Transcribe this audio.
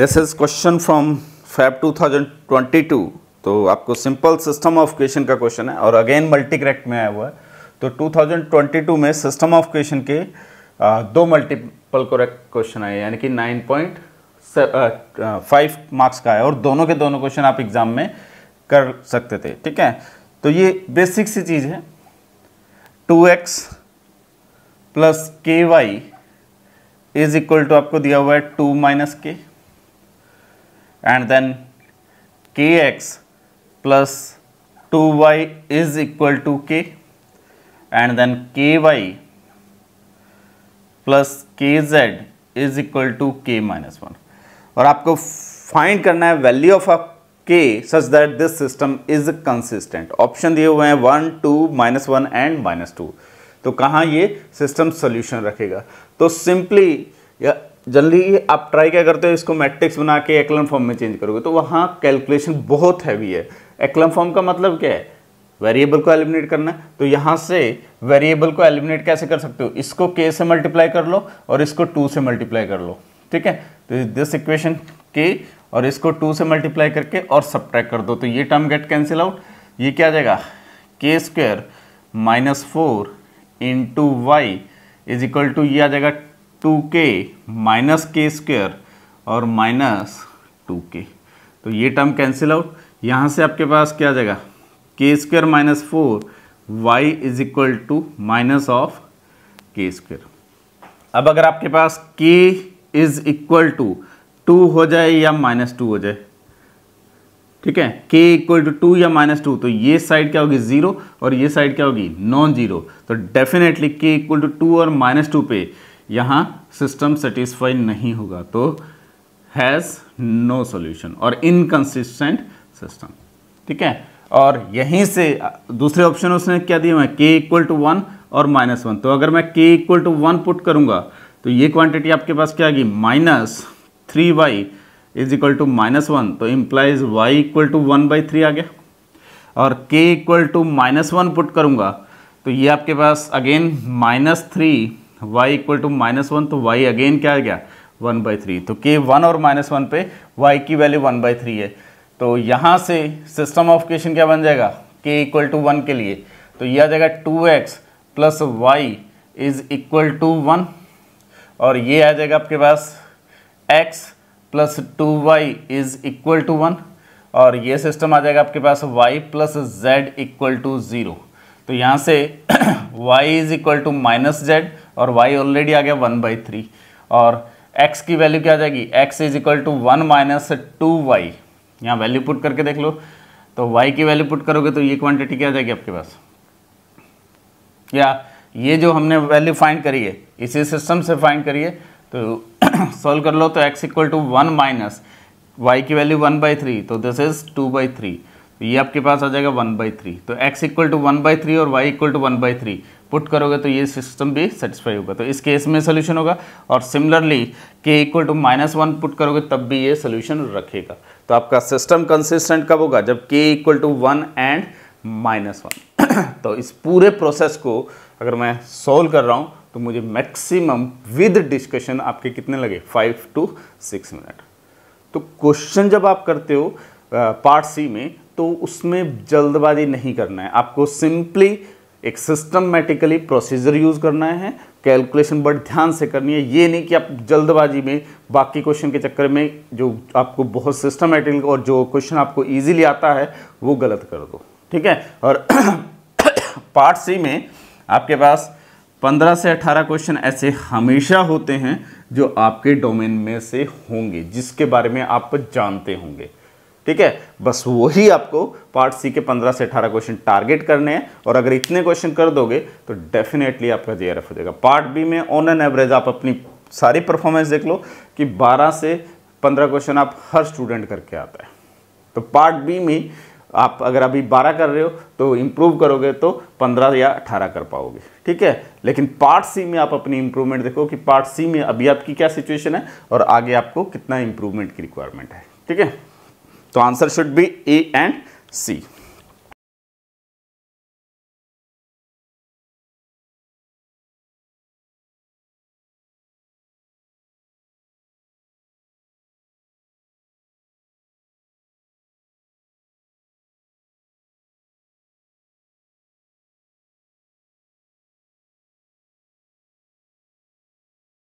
this is question from Feb 2022 तो आपको simple system of question का क्वेश्चन है और अगेन मल्टी करेक्ट में आया हुआ है तो 2022 में सिस्टम ऑफ क्वेश्चन के आ, दो मल्टीपल करेक्ट क्वेश्चन आए यानी कि 9.5 मार्क्स का है और दोनों के दोनों क्वेश्चन आप एग्जाम में कर सकते थे ठीक है तो ये बेसिक सी चीज़ है 2x x plus k y is equal to आपको दिया हुआ है 2 माइनस के and then kx plus 2y is equal to k and then ky plus k z is equal to k minus one और आपको find करना है value of a k such that this system is consistent option दिए हुए हैं one two minus one and minus two तो कहाँ ये सिस्टम सोल्यूशन रखेगा तो सिंपली जनरली आप ट्राई क्या करते हो इसको मैट्रिक्स बना के एक्लम फॉर्म में चेंज करोगे तो वहाँ कैलकुलेशन बहुत हैवी है एक्लम फॉर्म का मतलब क्या है वेरिएबल को एलिमिनेट करना है तो यहाँ से वेरिएबल को एलिमिनेट कैसे कर सकते हो इसको के से मल्टीप्लाई कर लो और इसको टू से मल्टीप्लाई कर लो ठीक है तो दिस इक्वेशन के और इसको टू से मल्टीप्लाई करके और सब कर दो तो ये टर्म गेट कैंसिल आउट ये क्या आ जाएगा k square minus four into y is equal to ये आ जाएगा टू के माइनस के स्क्वेयर और माइनस टू के तो ये टर्म कैंसिल आउट यहाँ से आपके पास क्या आ जाएगा k square minus four y is equal to minus of k square अब अगर आपके पास के इज इक्वल टू टू हो जाए या माइनस टू हो जाए ठीक है k इक्वल टू टू या माइनस टू तो ये साइड क्या होगी जीरो और ये साइड क्या होगी नॉन जीरो तो definitely k equal to two और माइनस टू पे यहाँ सिस्टम सेटिस्फाई नहीं होगा तो हैज़ नो सोल्यूशन और इनकन्सिस्टेंट सिस्टम ठीक है और यहीं से दूसरे ऑप्शन उसने क्या दिया मैं के इक्वल टू वन और माइनस वन तो अगर मैं k equal to one put करूँगा तो ये क्वांटिटी आपके पास क्या आएगी minus three y is equal to minus one तो implies y equal to one by three आ गया और k equal to minus one put करूँगा तो ये आपके पास again minus three y equal to minus one तो वाई अगेन क्या आ गया वन बाई थ्री तो के वन और माइनस वन पे वाई की वैल्यू वन बाई थ्री है तो यहाँ से सिस्टम ऑफ क्वेश्चन क्या बन जाएगा के इक्वल टू वन के लिए तो यह आ जाएगा two x plus y is equal to one और ये आ जाएगा आपके पास x plus two y is equal to one और ये सिस्टम आ जाएगा आपके पास y plus z equal to zero तो यहाँ से y is equal to minus z और y ऑलरेडी आ गया वन बाई थ्री और x की वैल्यू क्या आ जाएगी x is equal to one minus to Y यहाँ वैल्यू पुट करके देख लो तो y की वैल्यू पुट करोगे तो ये क्वांटिटी क्या आ जाएगी आपके पास या ये जो हमने वैल्यू फाइंड करी है इसी सिस्टम से फाइंड करिए तो सॉल्व कर लो तो x equal to one minus y की वैल्यू वन बाई थ्री तो this is two by three ये आपके पास आ जाएगा वन बाई थ्री तो x equal to one by three और y equal to one by three put करोगे तो ये सिस्टम भी सेटिस्फाई होगा तो इस केस में सोल्यूशन होगा और similarly k equal to minus one put करोगे तब भी ये सोल्यूशन रखेगा तो आपका सिस्टम कंसिस्टेंट कब होगा जब k equal to one and minus one तो इस पूरे प्रोसेस को अगर मैं सोल्व कर रहा हूँ तो मुझे मैक्सिमम विद डिस्कशन आपके कितने लगे फाइव टू सिक्स मिनट तो क्वेश्चन जब आप करते हो पार्ट सी में तो उसमें जल्दबाजी नहीं करना है आपको सिंपली एक सिस्टमेटिकली प्रोसीजर यूज़ करना है कैलकुलेशन बट ध्यान से करनी है ये नहीं कि आप जल्दबाजी में बाकी क्वेश्चन के चक्कर में जो आपको बहुत सिस्टमेटिक और जो क्वेश्चन आपको इजीली आता है वो गलत कर दो ठीक है और पार्ट सी में आपके पास 15 से 18 क्वेश्चन ऐसे हमेशा होते हैं जो आपके डोमेन में से होंगे जिसके बारे में आप जानते होंगे ठीक है बस वही आपको पार्ट सी के 15 से 18 क्वेश्चन टारगेट करने हैं और अगर इतने क्वेश्चन कर दोगे तो डेफिनेटली आपका जे हो जाएगा पार्ट बी में ऑन एन एवरेज आप अपनी सारी परफॉर्मेंस देख लो कि 12 से 15 क्वेश्चन आप हर स्टूडेंट करके आता है तो पार्ट बी में आप अगर अभी 12 कर रहे हो तो इम्प्रूव करोगे तो 15 या 18 कर पाओगे ठीक है लेकिन पार्ट सी में आप अपनी इम्प्रूवमेंट देखो कि पार्ट सी में अभी आपकी क्या सिचुएशन है और आगे आपको कितना इम्प्रूवमेंट की रिक्वायरमेंट है ठीक है तो answer should be A and C